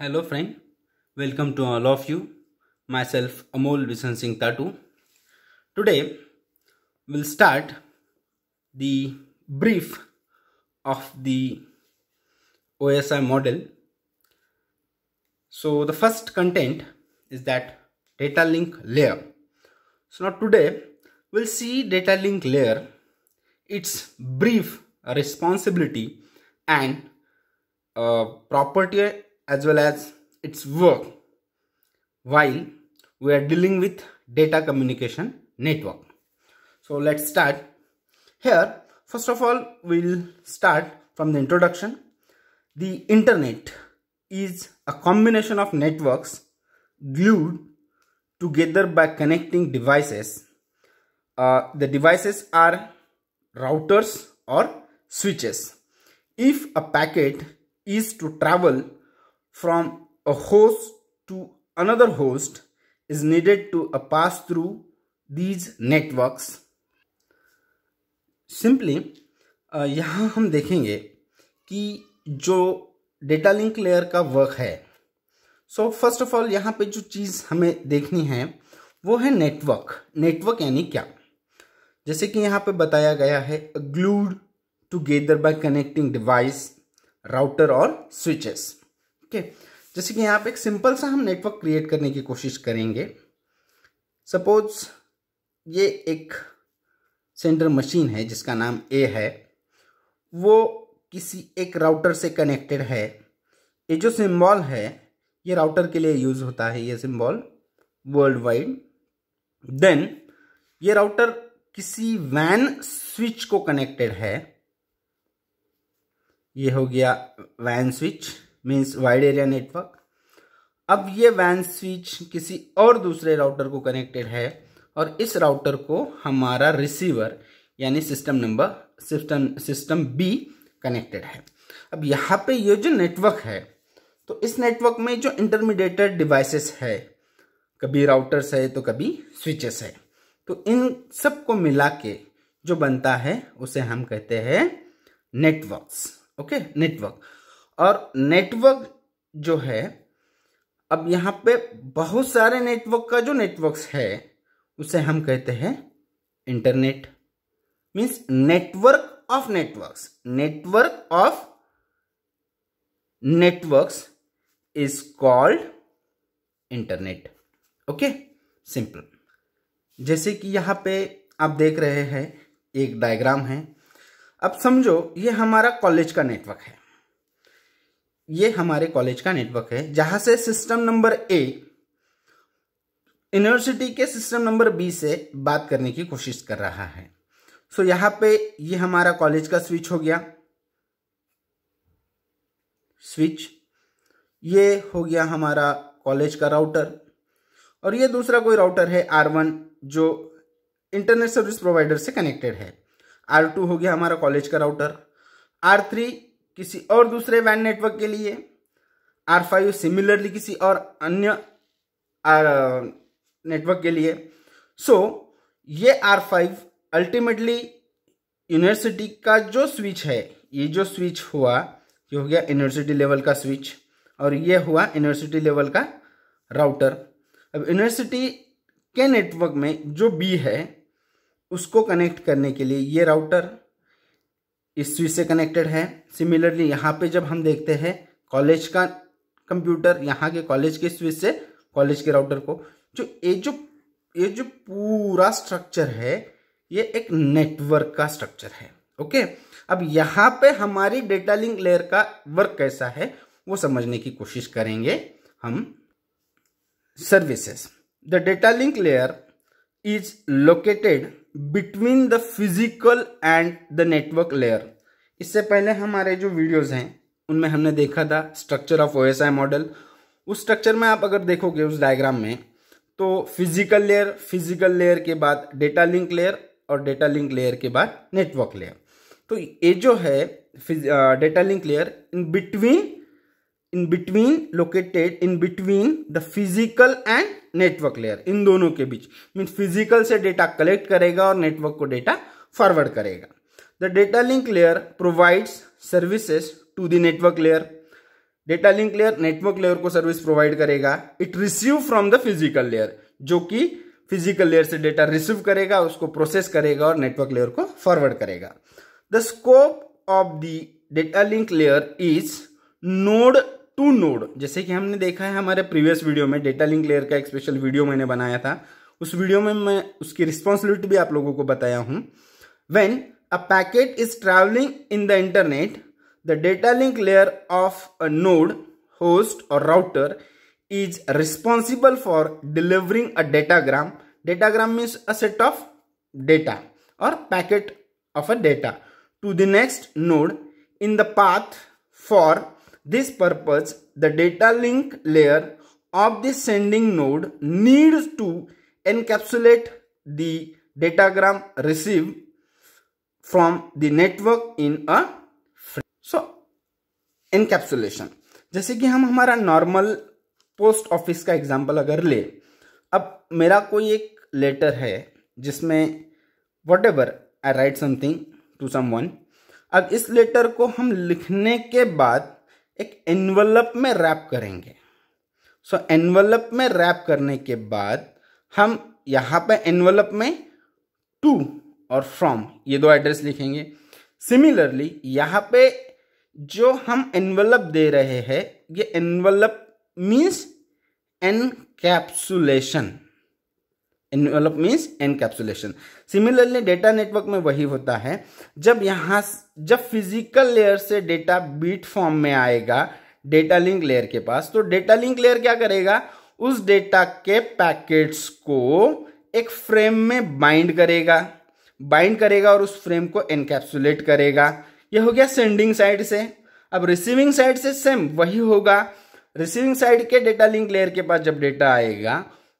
Hello friend, welcome to all of you. Myself Amol Visan Singh Tatu. Today we'll start the brief of the OSI model. So the first content is that data link layer. So now today we'll see data link layer, its brief responsibility and uh, property as well as its work while we are dealing with data communication network. So let's start. Here, first of all, we'll start from the introduction. The internet is a combination of networks glued together by connecting devices. Uh, the devices are routers or switches. If a packet is to travel from a host to another host is needed to uh, pass through these networks. Simply, uh, यहाँ हम देखेंगे कि जो data link layer का work है so first of all यहाँ पे जो चीज़ हमें देखनी है वो है नेटवर्क नेटवर्क यानी क्या जैसे कि यहाँ पे बताया गया है glued together by connecting device router और स्विचेस ओके जैसे कि यहाँ पे एक सिंपल सा हम नेटवर्क क्रिएट करने की कोशिश करेंगे सपोज ये एक सेंटर मशीन है जिसका नाम ए है वो किसी एक राउटर से कनेक्टेड है ये जो सिंबल है ये राउटर के लिए यूज़ होता है ये सिंबल वर्ल्ड वाइड देन ये राउटर किसी वैन स्विच को कनेक्टेड है ये हो गया वैन switch means wide area network अब ये वैन स्विच किसी और दूसरे राउटर को कनेक्टेड है और इस राउटर को हमारा रिसीवर यानी system number system system B connected है अब यहाँ पे ये जो नेटवर्क है तो इस नेटवर्क में जो इंटरमीडिएटेड डिवाइसेस है कभी राउटर्स है तो कभी स्विचेस है तो इन सब को मिला के जो बनता है उसे हम कहते हैं नेटवर्क्स ओके नेटवर्क और नेटवर्क जो है अब यहाँ पे बहुत सारे नेटवर्क का जो नेटवर्क्स है उसे हम कहते हैं internet means network of networks network of networks is called internet okay simple जैसे कि यहाँ पे आप देख रहे हैं एक डायग्राम है अब समझो ये हमारा कॉलेज का नेटवर्क है ये हमारे कॉलेज का नेटवर्क है जहां से सिस्टम नंबर ए यूनिवर्सिटी के सिस्टम नंबर बी से बात करने की कोशिश कर रहा है सो so, यहां पे ये हमारा कॉलेज का स्विच हो गया स्विच ये हो गया हमारा कॉलेज का राउटर और ये दूसरा कोई राउटर है आर वन जो इंटरनेट सर्विस प्रोवाइडर से कनेक्टेड है आर टू हो गया हमारा कॉलेज का राउटर आर थ्री किसी और दूसरे वैन नेटवर्क के लिए आर फाइव सिमिलरली किसी और अन्य नेटवर्क के लिए सो so, ये आर फाइव अल्टीमेटली यूनिवर्सिटी का जो स्विच है ये जो स्विच हुआ ये हो गया यूनिवर्सिटी लेवल का स्विच और ये हुआ यूनिवर्सिटी लेवल का राउटर अब यूनिवर्सिटी के नेटवर्क में जो बी है उसको कनेक्ट करने के लिए ये राउटर इस स्विच से कनेक्टेड है सिमिलरली यहाँ पे जब हम देखते हैं कॉलेज का कंप्यूटर यहाँ के कॉलेज के स्विच से कॉलेज के राउटर को जो ये जो ये जो पूरा स्ट्रक्चर है ये एक नेटवर्क का स्ट्रक्चर है ओके अब यहाँ पे हमारी डेटा लिंक लेयर का वर्क कैसा है वो समझने की कोशिश करेंगे हम services the data link layer is located between the physical and the network layer इससे पहले हमारे जो वीडियोस हैं उनमें हमने देखा था स्ट्रक्चर ऑफ ओएसआई मॉडल उस स्ट्रक्चर में आप अगर देखोगे उस डायग्राम में तो फिजिकल लेयर फिजिकल लेयर के बाद डेटा लिंक लेयर और डेटा लिंक लेयर के बाद नेटवर्क लेयर तो ये जो है data link layer in between in between located in between the physical and network layer इन दोनों के बीच मीन फिजिकल से डेटा कलेक्ट करेगा और नेटवर्क को डेटा फॉरवर्ड करेगा the data link layer provides services to the network layer data link layer network layer को सर्विस प्रोवाइड करेगा it receive from the physical layer जो कि फिजिकल लेयर से डेटा रिसीव करेगा उसको प्रोसेस करेगा और नेटवर्क लेयर को फॉरवर्ड करेगा the scope of the data link layer is node to node जैसे कि हमने देखा है हमारे प्रीवियस वीडियो में डेटा लिंक लेयर का एक स्पेशल वीडियो मैंने बनाया था उस वीडियो में मैं उसकी रिस्पॉन्सिबिलिटी भी आप लोगों को बताया हूं when a packet is travelling in the internet the data link layer of a node host और router is responsible for delivering a datagram datagram means a set of data और packet of a data to the next node in the path for this purpose the data link layer of the sending node needs to encapsulate the datagram received from the network in a frame so encapsulation जैसे कि हम हमारा normal post office का example अगर ले अब मेरा कोई एक लेटर है जिसमें whatever I write something to someone अब इस लेटर को हम लिखने के बाद एक एनवलप में रैप करेंगे सो so, एनवलप में रैप करने के बाद हम यहाँ पर एनवलप में टू और फ्रॉम ये दो एड्रेस लिखेंगे सिमिलरली यहाँ पे जो हम एनवलप दे रहे हैं ये envelope means encapsulation envelope means encapsulation similarly data network में वही होता है जब यहाँ जब फिजिकल लेयर से डेटा बीट फॉर्म में आएगा डेटा लिंक लेयर के पास तो डेटा लिंक लेयर क्या करेगा उस डेटा के पैकेट्स को एक फ्रेम में बाइंड करेगा बाइंड करेगा और उस फ्रेम को एनकैप्सुलेट करेगा यह हो गया सेंडिंग साइड से अब रिसीविंग साइड से सेम वही होगा रिसीविंग साइड के डेटा लिंक लेयर के पास जब डेटा आएगा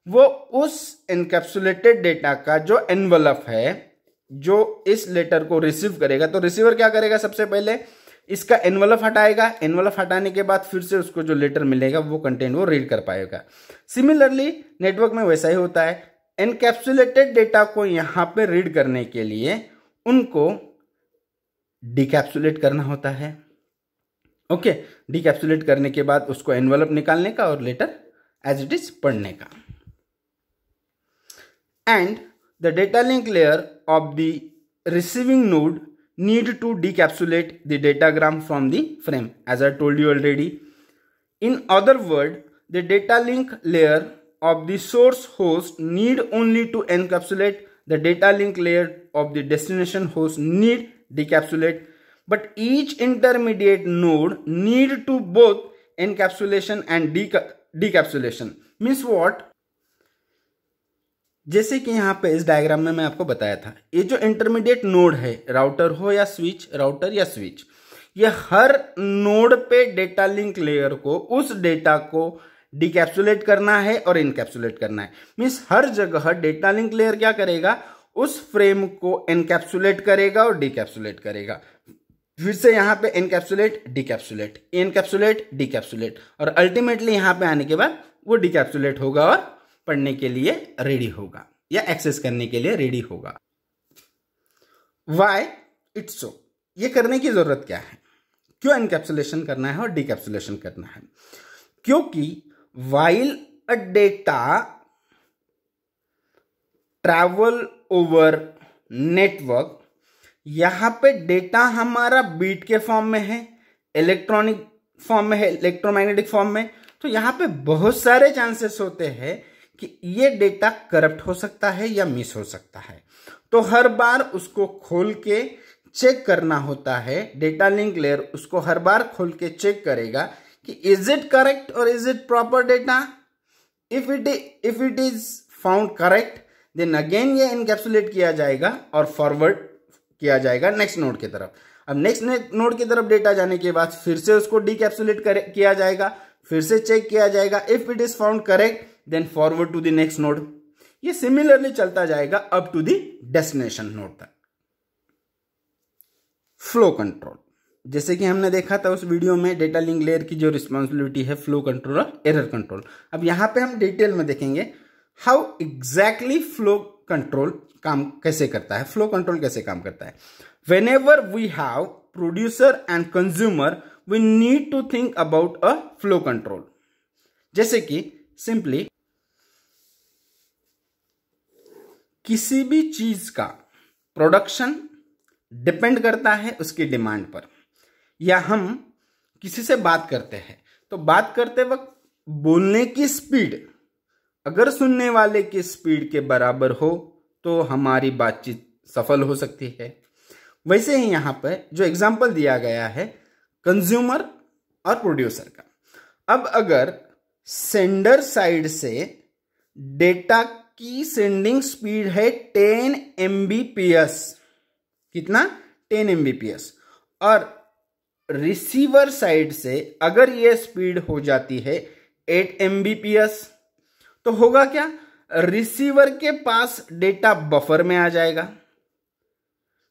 वो उस इनकेप्सुलेटेड डेटा का जो एनवलप है जो इस लेटर को रिसीव करेगा तो रिसीवर क्या करेगा सबसे पहले इसका एनवलप हटाएगा एनवलप हटाने के बाद फिर से उसको जो लेटर मिलेगा वो कंटेंट वो रीड कर पाएगा सिमिलरली नेटवर्क में वैसा ही होता है एनकेप्सुलेटेड डेटा को यहां पे रीड करने के लिए उनको डिकैप्सुलेट करना होता है ओके okay, डिकैप्सुलेट करने के बाद उसको एनवलप निकालने का और लेटर एज इट इज पढ़ने का and the data link layer of the receiving node need to decapsulate the datagram from the frame as I told you already. In other word, the data link layer of the source host need only to encapsulate the data link layer of the destination host need decapsulate but each intermediate node need to both encapsulation and deca decapsulation means what जैसे कि यहाँ पे इस diagram में मैं आपको बताया था ये जो इंटरमीडिएट नोड है राउटर हो या स्विच राउटर या स्विच ये हर नोड पे डेटा लिंक लेयर को उस डेटा को डिकैप्सुलेट करना है और इनकैप्सुलेट करना है मीन्स हर जगह डेटा लिंक लेयर क्या करेगा उस फ्रेम को इनकैप्सुलेट करेगा और डिकैप्सुलेट करेगा फिर से यहां पे इनकैप्सुलेट डिकैप्सुलेट इनकैप्सुलेट डिकैप्सुलेट और अल्टीमेटली यहां पे आने के बाद वो डिकैप्सुलेट होगा और पढ़ने के लिए रेडी होगा या एक्सेस करने के लिए रेडी होगा वाई इट्स सो ये करने की जरूरत क्या है क्यों इनकेप्सुलेशन करना है और डिकैप्सुलेशन करना है क्योंकि while a data travel over network यहां पे डेटा हमारा बीट के फॉर्म में है इलेक्ट्रॉनिक फॉर्म में है इलेक्ट्रोमैग्नेटिक फॉर्म में तो यहां पे बहुत सारे चांसेस होते हैं कि ये डेटा करप्ट हो सकता है या मिस हो सकता है तो हर बार उसको खोल के चेक करना होता है डेटा लिंक लेयर उसको हर बार खोल के चेक करेगा कि इज इट करेक्ट और is it proper data if it if it is found correct then again ये इनकेप्सुलेट किया जाएगा और फॉरवर्ड किया जाएगा नेक्स्ट नोड की तरफ अब नेक्स्ट नोड की तरफ डेटा जाने के बाद फिर से उसको डिकैप्सुलेट किया जाएगा फिर से चेक किया जाएगा if it is found correct then forward to the next node ये सिमिलरली चलता जाएगा up to the destination node तक फ्लो कंट्रोल जैसे कि हमने देखा था उस वीडियो में डेटा लिंक लेयर की जो रिस्पॉन्सिबिलिटी है फ्लो कंट्रोल और एरर कंट्रोल अब यहां पे हम डिटेल में देखेंगे हाउ एग्जैक्टली फ्लो कंट्रोल काम कैसे करता है फ्लो कंट्रोल कैसे काम करता है whenever we have producer and consumer we need to think about a flow control जैसे कि सिंपली किसी भी चीज का प्रोडक्शन डिपेंड करता है उसकी डिमांड पर या हम किसी से बात करते हैं तो बात करते वक्त बोलने की स्पीड अगर सुनने वाले की स्पीड के बराबर हो तो हमारी बातचीत सफल हो सकती है वैसे ही यहाँ पर जो एग्जाम्पल दिया गया है कंज्यूमर और प्रोड्यूसर का अब अगर सेंडर साइड से डेटा की सेंडिंग स्पीड है 10 एमबीपीएस कितना 10 एमबीपीएस और रिसीवर साइड से अगर यह स्पीड हो जाती है 8 एम तो होगा क्या रिसीवर के पास डेटा बफर में आ जाएगा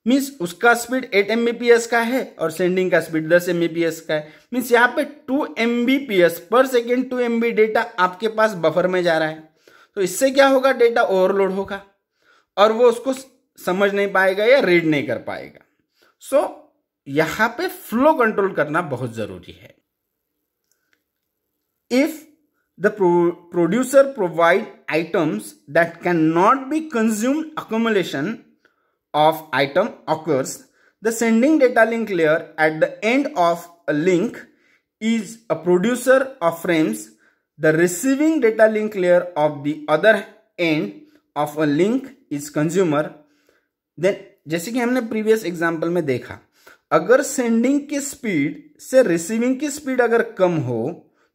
मीन्स उसका स्पीड 8 एमबीपीएस का है और सेंडिंग का स्पीड 10 एमबीपीएस का है मीन्स यहां पे 2 एमबीपीएस पर सेकेंड 2 एमबी डेटा आपके पास बफर में जा रहा है तो इससे क्या होगा डेटा ओवरलोड होगा और वो उसको समझ नहीं पाएगा या रीड नहीं कर पाएगा सो so, यहां पे फ्लो कंट्रोल करना बहुत जरूरी है if the producer provide items that can not be consumed accumulation of item occurs the sending data link layer at the end of a link is a producer of frames The receiving data link layer of the other end of a link is consumer. Then जैसे कि हमने previous example में देखा अगर sending की speed से receiving की speed अगर कम हो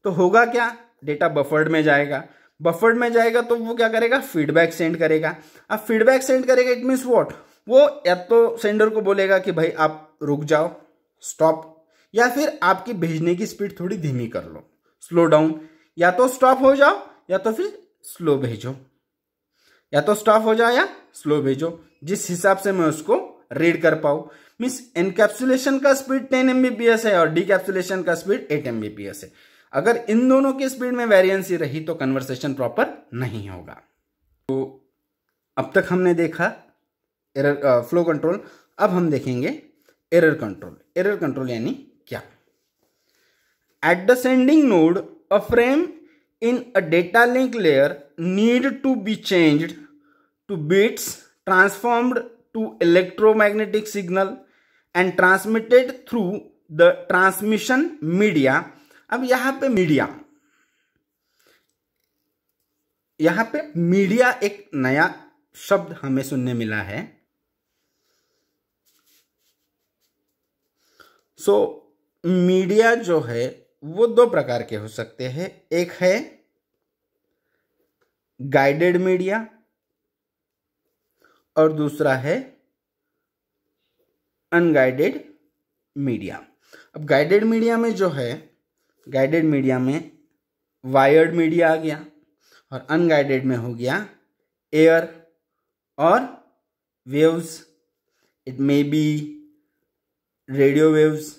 तो होगा क्या डेटा बफर्ड में जाएगा बफर्ड में जाएगा तो वो क्या करेगा फीडबैक सेंड करेगा अब फीडबैक सेंड करेगा इट मीन्स वॉट वो या तो सेंडर को बोलेगा कि भाई आप रुक जाओ स्टॉप या फिर आपकी भेजने की स्पीड थोड़ी धीमी कर लो स्लो डाउन या तो स्टॉप हो जाओ या तो फिर स्लो भेजो या तो स्टॉप हो जाओ या स्लो भेजो जिस हिसाब से मैं उसको रीड कर पाऊँ मीन्स एनकैप्सुलेशन का स्पीड टेन एम है और डिकैप्सुलेशन का स्पीड एट एम है अगर इन दोनों की स्पीड में वेरियंसी रही तो कन्वर्सेशन प्रॉपर नहीं होगा तो अब तक हमने देखा एरर फ्लो कंट्रोल अब हम देखेंगे एरर कंट्रोल एरर कंट्रोल यानी क्या at the sending node a frame in a data link layer need to be changed to bits transformed to electromagnetic signal and transmitted through the transmission media ab yahan pe media यहां पे media एक नया शब्द हमें सुनने मिला है सो so, media जो है वो दो प्रकार के हो सकते हैं एक है गाइडेड मीडिया और दूसरा है अनगाइडेड मीडिया अब गाइडेड मीडिया में जो है गाइडेड मीडिया में वायर्ड मीडिया आ गया और अनगाइडेड में हो गया एयर और waves it may be radio waves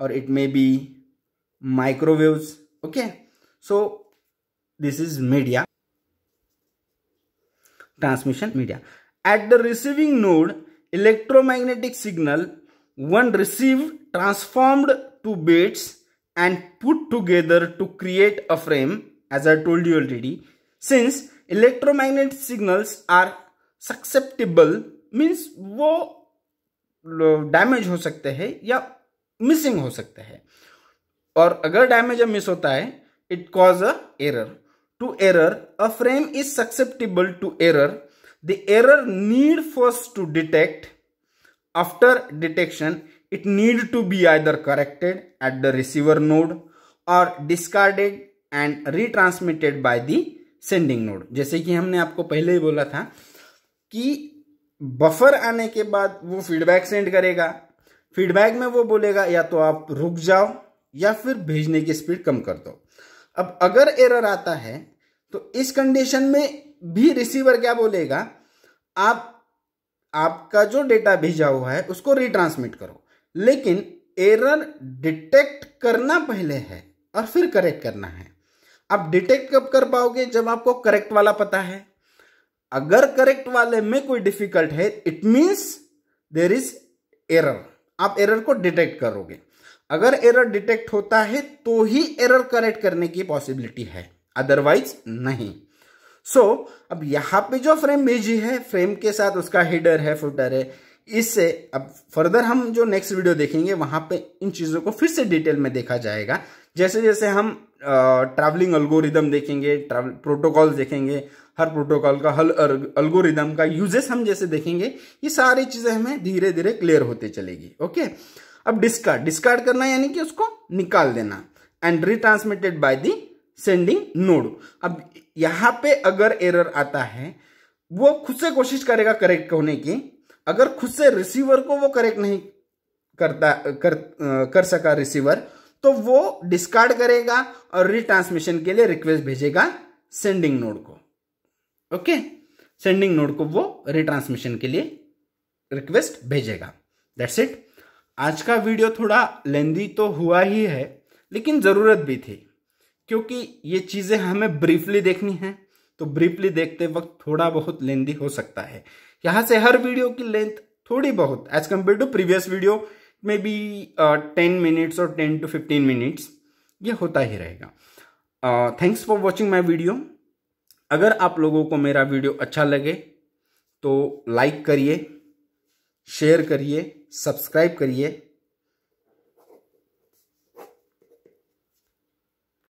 और it may be microwaves okay so this is media transmission media at the receiving node electromagnetic signal one receive transformed to bits and put together to create a frame as i told you already since electromagnetic signals are susceptible means wo damage ho sakte hai ya missing ho sakte hai और अगर damage miss होता है it cause a error to error a frame is susceptible to error the error need first to detect after detection it need to be either corrected at the receiver node और discarded and retransmitted by the sending node जैसे कि हमने आपको पहले ही बोला था कि buffer आने के बाद वो फीडबैक सेंड करेगा फीडबैक में वो बोलेगा या तो आप रुक जाओ या फिर भेजने की स्पीड कम कर दो अब अगर एरर आता है तो इस कंडीशन में भी रिसीवर क्या बोलेगा आप आपका जो डेटा भेजा हुआ है उसको रिट्रांसमिट करो लेकिन एरर डिटेक्ट करना पहले है और फिर करेक्ट करना है आप डिटेक्ट कब कर पाओगे जब आपको करेक्ट वाला पता है अगर करेक्ट वाले में कोई डिफिकल्ट है it means there is error आप एरर को डिटेक्ट करोगे अगर एरर डिटेक्ट होता है तो ही एरर करेक्ट करने की पॉसिबिलिटी है अदरवाइज नहीं सो so, अब यहाँ पे जो फ्रेम भेजी है फ्रेम के साथ उसका हेडर है फुटर है इससे अब फर्दर हम जो नेक्स्ट वीडियो देखेंगे वहां पे इन चीज़ों को फिर से डिटेल में देखा जाएगा जैसे जैसे हम ट्रैवलिंग अल्गोरिदम देखेंगे प्रोटोकॉल देखेंगे हर प्रोटोकॉल का हर अल्गोरिदम का यूजेस हम जैसे देखेंगे ये सारी चीज़ें हमें धीरे धीरे क्लियर होते चलेगी ओके अब डिस्कार्ड डिस्कार्ड करना यानी कि उसको निकाल देना and retransmitted by the sending node अब यहां पे अगर एरर आता है वो खुद से कोशिश करेगा करेक्ट होने की अगर खुद से रिसीवर को वो करेक्ट नहीं करता कर कर सका रिसीवर तो वो डिस्कार्ड करेगा और रिट्रांसमिशन के लिए रिक्वेस्ट भेजेगा सेंडिंग नोड को ओके सेंडिंग नोड को वो रिट्रांसमिशन के लिए रिक्वेस्ट भेजेगा दैट्स इट आज का वीडियो थोड़ा लेंदी तो हुआ ही है लेकिन ज़रूरत भी थी क्योंकि ये चीज़ें हमें ब्रीफली देखनी है तो ब्रीफली देखते वक्त थोड़ा बहुत लेंदी हो सकता है यहाँ से हर वीडियो की लेंथ थोड़ी बहुत as compare to previous video में बी टेन मिनट्स और टेन टू फिफ्टीन मिनट्स ये होता ही रहेगा thanks for watching my video अगर आप लोगों को मेरा वीडियो अच्छा लगे तो लाइक करिए शेयर करिए सब्सक्राइब करिए